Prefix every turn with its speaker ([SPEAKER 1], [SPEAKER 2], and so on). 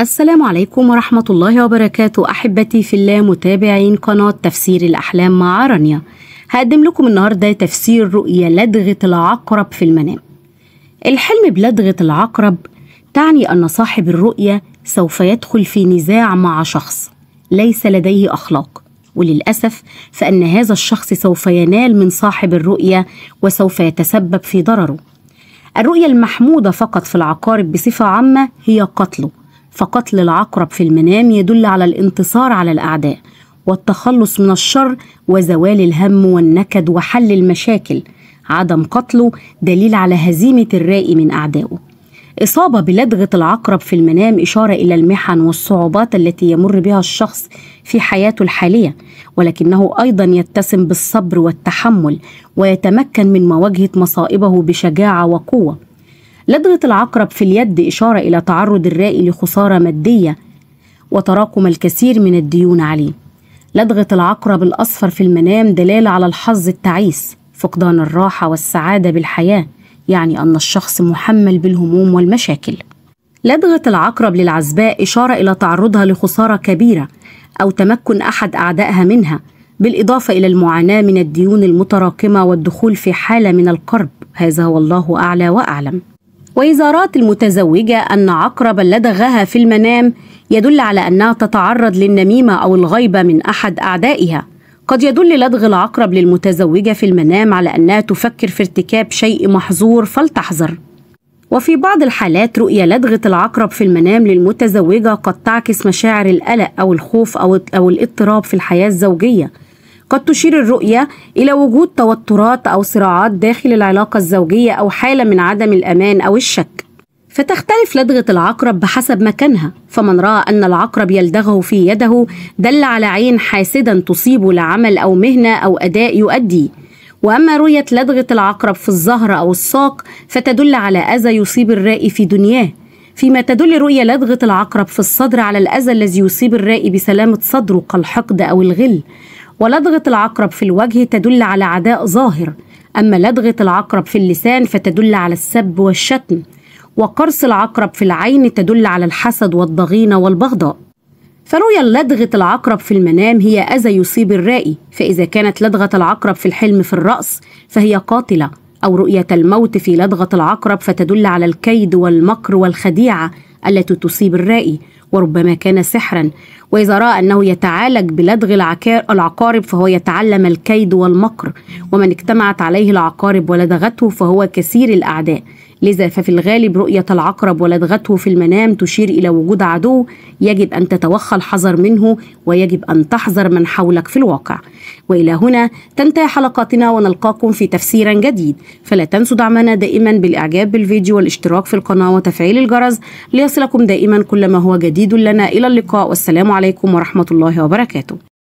[SPEAKER 1] السلام عليكم ورحمة الله وبركاته أحبتي في الله متابعين قناة تفسير الأحلام مع رانيا هقدم لكم النهاردة تفسير رؤية لدغة العقرب في المنام الحلم بلدغة العقرب تعني أن صاحب الرؤية سوف يدخل في نزاع مع شخص ليس لديه أخلاق وللأسف فأن هذا الشخص سوف ينال من صاحب الرؤية وسوف يتسبب في ضرره الرؤية المحمودة فقط في العقارب بصفة عامة هي قتله فقتل العقرب في المنام يدل على الانتصار على الأعداء والتخلص من الشر وزوال الهم والنكد وحل المشاكل عدم قتله دليل على هزيمة الرائي من أعدائه إصابة بلدغة العقرب في المنام إشارة إلى المحن والصعوبات التي يمر بها الشخص في حياته الحالية ولكنه أيضا يتسم بالصبر والتحمل ويتمكن من مواجهة مصائبه بشجاعة وقوة لدغة العقرب في اليد إشارة إلى تعرض الرائي لخسارة مادية وتراكم الكثير من الديون عليه لدغة العقرب الأصفر في المنام دلالة على الحظ التعيس فقدان الراحة والسعادة بالحياة يعني أن الشخص محمل بالهموم والمشاكل لدغة العقرب للعزباء إشارة إلى تعرضها لخسارة كبيرة أو تمكن أحد أعدائها منها بالإضافة إلى المعاناة من الديون المتراكمة والدخول في حالة من القرب هذا والله أعلى وأعلم وإذا رأت المتزوجة أن عقربا لدغها في المنام يدل على أنها تتعرض للنميمة أو الغيبة من أحد أعدائها قد يدل لدغ العقرب للمتزوجة في المنام على أنها تفكر في ارتكاب شيء محظور فلتحذر وفي بعض الحالات رؤية لدغة العقرب في المنام للمتزوجة قد تعكس مشاعر القلق أو الخوف أو, أو الاضطراب في الحياة الزوجية قد تشير الرؤية إلى وجود توترات أو صراعات داخل العلاقة الزوجية أو حالة من عدم الأمان أو الشك فتختلف لدغة العقرب بحسب مكانها فمن رأى أن العقرب يلدغه في يده دل على عين حاسدا تصيبه لعمل أو مهنة أو أداء يؤدي وأما رؤية لدغة العقرب في الظهر أو الساق فتدل على أذى يصيب الرائي في دنياه فيما تدل رؤية لدغة العقرب في الصدر على الأذى الذي يصيب الرائي بسلامة صدره كالحقد أو الغل ولدغة العقرب في الوجه تدل على عداء ظاهر أما لدغة العقرب في اللسان فتدل على السب والشتم وقرص العقرب في العين تدل على الحسد والضغينة والبغضاء فرؤيا لدغة العقرب في المنام هي أذى يصيب الرائي فإذا كانت لدغة العقرب في الحلم في الرأس فهي قاتلة أو رؤية الموت في لدغة العقرب فتدل على الكيد والمكر والخديعة التي تصيب الرائي وربما كان سحرا وإذا رأى أنه يتعالج بلدغ العقارب فهو يتعلم الكيد والمكر ومن اجتمعت عليه العقارب ولدغته فهو كثير الأعداء لذا ففي الغالب رؤية العقرب ولدغته في المنام تشير إلى وجود عدو يجب أن تتوخى الحذر منه ويجب أن تحذر من حولك في الواقع وإلى هنا تنتهي حلقاتنا ونلقاكم في تفسير جديد فلا تنسوا دعمنا دائما بالإعجاب بالفيديو والاشتراك في القناة وتفعيل الجرس ليصلكم دائما كل ما هو جديد لنا إلى اللقاء والسلام عليكم ورحمة الله وبركاته